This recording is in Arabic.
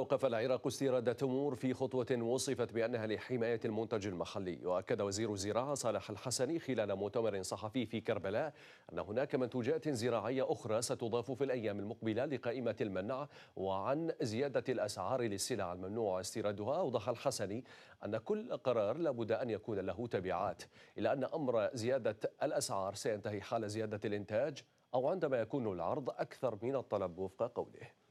أوقف العراق استيراد تمور في خطوة وصفت بأنها لحماية المنتج المحلي وأكد وزير الزراعة صالح الحسني خلال مؤتمر صحفي في كربلاء أن هناك منتوجات زراعية أخرى ستضاف في الأيام المقبلة لقائمة المنع وعن زيادة الأسعار للسلع الممنوع استيرادها أوضح الحسني أن كل قرار لابد أن يكون له تبعات إلا أن أمر زيادة الأسعار سينتهي حال زيادة الإنتاج أو عندما يكون العرض أكثر من الطلب وفق قوله